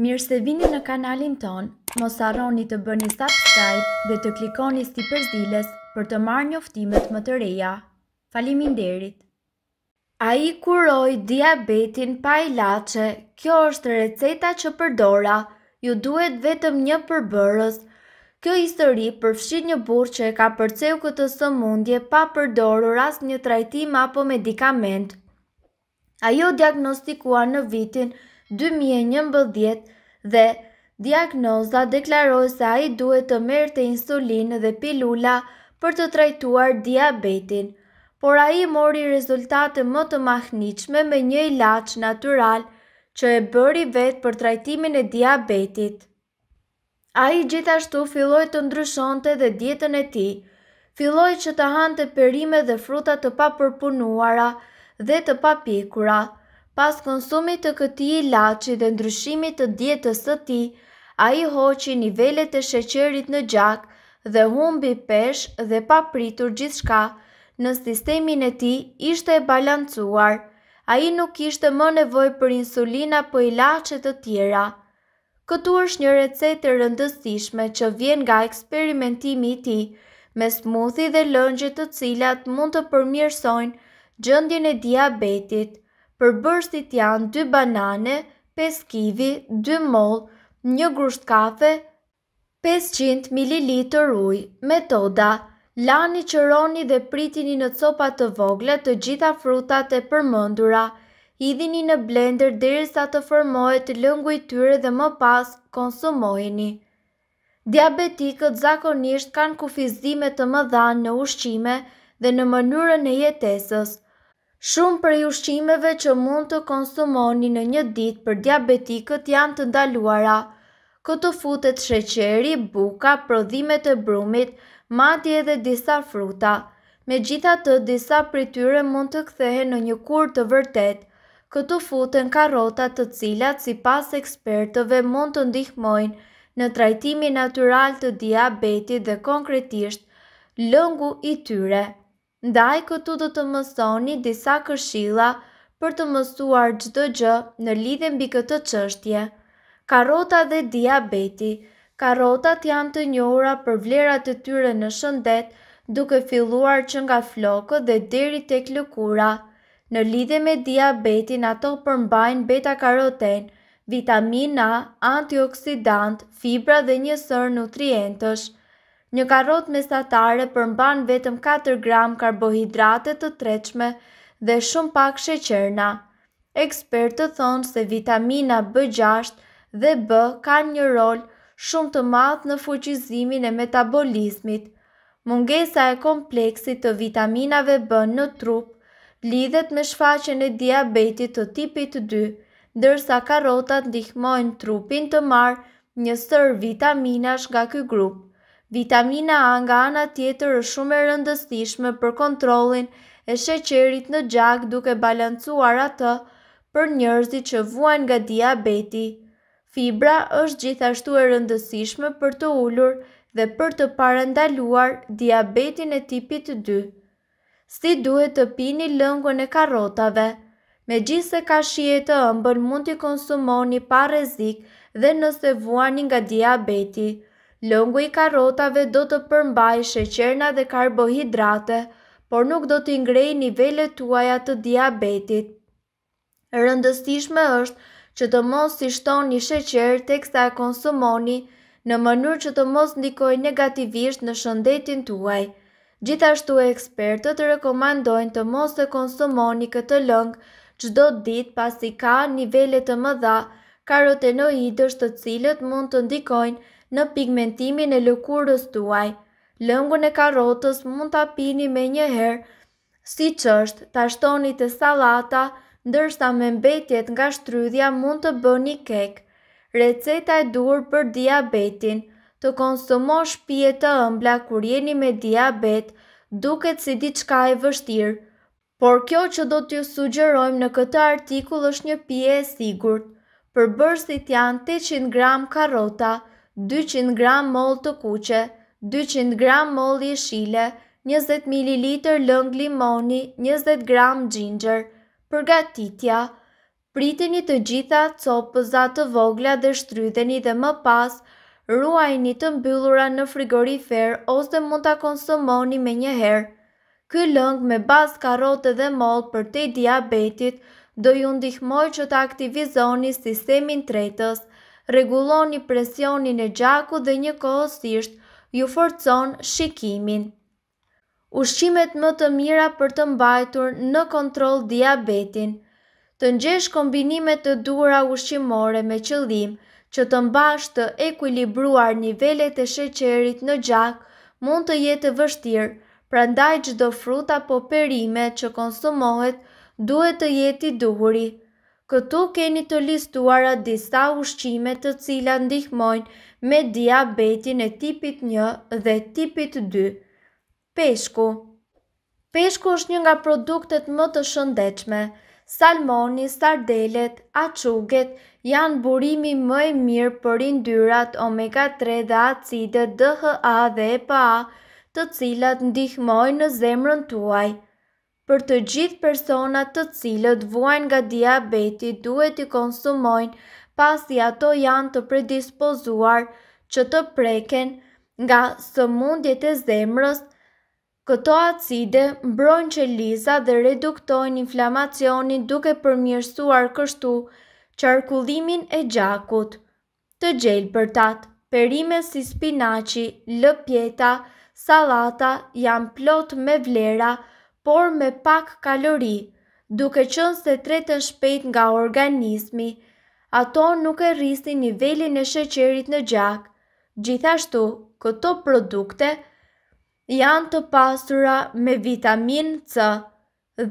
Mirë se vini në kanalin ton, mos arroni të bëni subscribe dhe të klikoni si përzilës për të marrë njoftimet më të reja. Falimin derit! A i kuroj diabetin pa i lache, kjo është receta që përdora, ju duhet vetëm një përbërës. Kjo histori përfshin një burë që e ka përceu këtë sëmundje pa përdorur ras një trajtim apo medikament. Ajo diagnostikua në vitin 2011 dhe diagnoza deklaroj se a i duhet të merë të insulinë dhe pilula për të trajtuar diabetin, por a i mori rezultate më të mahniqme me një ilaq natural që e bëri vetë për trajtimin e diabetit. A i gjithashtu filloj të ndryshonte dhe dietën e ti, filloj që të hante perime dhe frutat të papërpunuara dhe të papikura, dhe të papikura, Pas konsumit të këti ilaci dhe ndryshimit të dietës të ti, a i hoqi nivellet e sheqerit në gjak dhe humbi pesh dhe pa pritur gjithë shka, në sistemin e ti ishte e balancuar, a i nuk ishte më nevoj për insulina për ilacet të tjera. Këtu është një recetë rëndësishme që vjen nga eksperimentimi i ti, me smuthi dhe lëngjit të cilat mund të përmirësojnë gjëndjen e diabetit, Për janë 2 banane, 5 kivi, 2 mol, 1 grusht kafe, 500 ml uj, metoda, lani që roni dhe pritini në copa të vogla të gjitha frutat e përmëndura, hidhini në blender dhe sa të formohet lëngu i tyre dhe më pas konsumojeni. Diabetikët zakonisht kanë kufizime të më dhanë në ushqime dhe në mënyrën e jetesës. Shumë për i ushqimeve që mund të konsumoni në një ditë për diabetikët janë të ndaluara. Këtë futet sheqeri, buka, prodhimet e brumit, mati edhe disa fruta. Me gjitha të disa prityre mund të kthehe në një kur të vërtet. Këtu futen karotat të cilat si pas ekspertëve mund të ndihmojnë në trajtimi natural të diabetit dhe konkretisht lëngu i tyre. Ndaj këtu do të mësoni disa këshilla për të mësuar gjithë gjë në lidhe bi këtë qështje. Karota dhe diabeti Karotat janë të njohura për vlerat e tyre në shëndet duke filluar që nga flokë dhe deri tek lëkura. Në lidhe me diabetin ato përmbajnë beta karoten, vitamina, antioksidant, fibra dhe njësër nutrientësh – Një karot mesatare përmban vetëm 4 gram karbohidrate të treqme dhe shumë pak sheqerna. Ekspertët thonë se vitamina B6 dhe B ka një rol shumë të madh në fuqizimin e metabolizmit. Mungesa e kompleksit të vitaminave B në trup lidhet me shfaqen e diabetit të tipit 2, ndërsa karotat ndihmojnë trupin të marrë një sër vitaminash nga ky grup. Vitamina A nga ana tjetër është shumë e rëndësishme për kontrolin e sheqerit në gjak duke balancuar atë për njerëzit që vuajn nga diabeti. Fibra është gjithashtu e rëndësishme për të ulur dhe për të parandaluar diabetin e tipit 2. Si duhet të pini lëngun e karotave? Me gjithë se ka shije të ëmbël mund të konsumoni pa rezik dhe nëse vuani nga diabeti. Lëngu i karotave do të përmbaj sheqerna dhe karbohidrate, por nuk do të ngrej nivellet tuaja të diabetit. Rëndësishme është që të mos si shton një sheqer të kësta konsumoni në mënyrë që të mos ndikoj negativisht në shëndetin tuaj. Gjithashtu ekspertët rekomandojnë të mos të konsumoni këtë lëngë që do ditë pasi ka nivele të mëdha karotenoidës të cilët mund të ndikojnë në pigmentimin e lëkurës tuaj. Lëngun e karotës mund ta pini me një herë, si që është ta shtoni të salata, ndërsa me mbetjet nga shtrydhja mund të bëni kek. Receta e dur për diabetin, të konsumo shpije të ëmbla kur jeni me diabet, duket si diçka e vështirë. Por kjo që do t'ju sugjerojmë në këtë artikull është një pje e sigurt. Për bërësit janë 800 gram karota, 200 gram mol të kuqe, 200 gram mol jeshile, 20 ml lëng limoni, 20 gram gjingër. Përgatitja Pritini të gjitha copëzat të vogla dhe shtrydheni dhe më pas, ruajni të mbyllura në frigorifer ose mund të konsumoni me njëherë. Ky lëng me bas karote dhe mol për te diabetit do ju ndihmoj që të aktivizoni sistemin tretës, reguloni presionin e gjaku dhe një kohësisht ju forcon shikimin. Ushqimet më të mira për të mbajtur në kontrol diabetin, të nxesh kombinimet të dura ushqimore me qëllim që të mbash të ekwilibruar nivellet e sheqerit në gjak mund të jetë vështirë, pra ndaj gjdo fruta po perime që konsumohet duhet të jeti duhurit. Këtu keni të listuara disa ushqime të cila ndihmojnë me diabetin e tipit 1 dhe tipit 2. Peshku Peshku është një nga produktet më të shëndechme. Salmoni, sardelet, aquget janë burimi më e mirë për indyrat omega 3 dhe acidet DHA dhe EPA të cilat ndihmojnë në zemrën tuaj. Për të gjithë personat të cilët vuajnë nga diabeti duhet i konsumojnë pasi ato janë të predispozuar që të preken nga sëmundjet e zemrës, këto acide mbrojnë qeliza dhe reduktojnë inflamacionin duke përmjërsuar kështu qarkullimin e gjakut. Të gjelë për tatë, perime si spinaci, lëpjeta, salata janë plot me vlera, por me pak kalori, duke qënë se tretën shpejt nga organismi, ato nuk e rrisin nivelin e sheqerit në gjak. Gjithashtu, këto produkte janë të pasura me vitamin C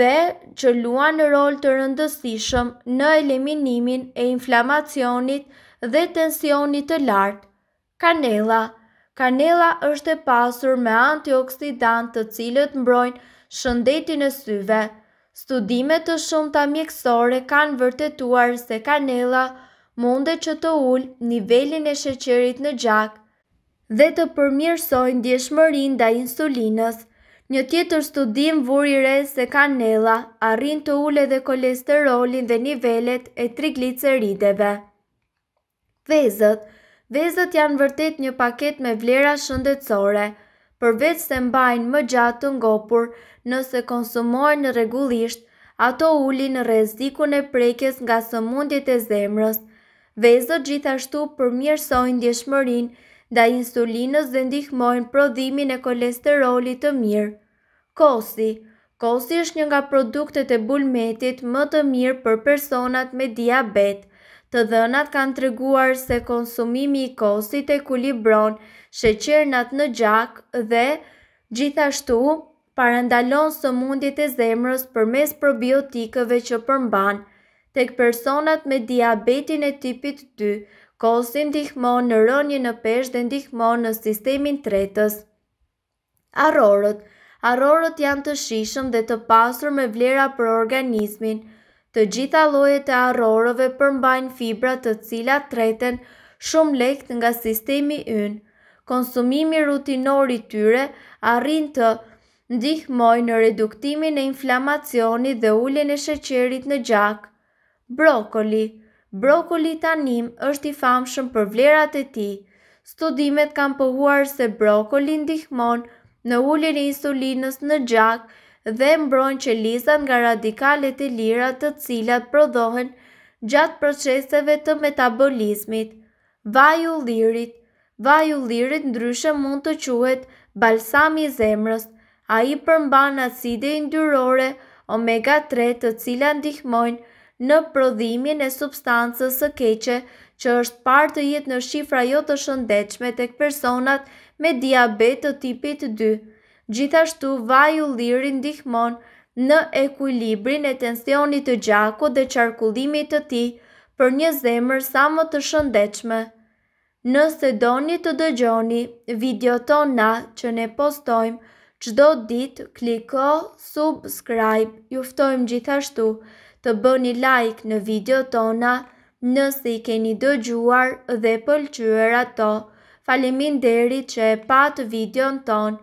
dhe që luan në rol të rëndësishëm në eliminimin e inflamacionit dhe tensionit të lartë. Kanela Kanela është e pasur me antioksidant të cilët mbrojnë shëndetin e syve. Studimet të shumë të mjekësore kanë vërtetuar se kanela munde që të ullë nivelin e sheqerit në gjak dhe të përmirsojnë djeshmërin dhe insulinës. Një tjetër studim vuri re se kanela arrin të ullë edhe kolesterolin dhe nivelet e triglicerideve. Vezët Vezët janë vërtet një paket me vlera shëndetsore – përveç se mbajnë më gjatë të ngopur nëse konsumohen në rregullisht ato ulin në rrezikun e prekjes nga sëmundjet e zemrës vezët gjithashtu përmirësojnë ndjeshmërinë da insulinës dhe ndihmojnë prodhimin e kolesterolit të mirë kosi kosi është një nga produktet e bulmetit më të mirë për personat me diabet Të dhënat kanë të reguar se konsumimi i kostit e kulibron sheqernat në gjak dhe gjithashtu parandalon së mundit e zemrës për mes probiotikëve që përmban. Tek personat me diabetin e tipit 2, kostin ndihmon në rënjë në pesh dhe ndihmon në sistemin tretës. Arorët Arorët janë të shishëm dhe të pasur me vlera për organismin – Të gjitha llojet e arrorëve përmbajnë fibra të cilat treten shumë lehtë nga sistemi ynë. Konsumimi rutinor i tyre arrin të ndihmojë në reduktimin e inflamacionit dhe uljen e sheqerit në gjak. Brokoli Brokoli tanim është i famshëm për vlerat e tij. Studimet kanë pohuar se brokoli ndihmon në uljen e insulinës në gjak dhe që qelizat nga radikalet e lira të cilat prodhohen gjatë proceseve të metabolizmit. Vaju lirit Vaju lirit ndryshe mund të quhet balsami zemrës, a i përmban aside ndyrore omega 3 të cilat ndihmojnë në prodhimin e substancës së keqe që është parë të jetë në shifra jo të shëndechme të këpersonat me diabet të tipit 2. Gjithashtu, vaj u lirë ndihmon në ekuilibrin e tensionit të gjako dhe qarkullimit të ti për një zemër sa më të shëndechme. Nëse doni të dëgjoni, video tona na që ne postojmë, qdo dit kliko subscribe, juftojmë gjithashtu të bëni like në video tona nëse i keni dëgjuar dhe pëlqyër ato. Falimin deri që e patë video në tonë.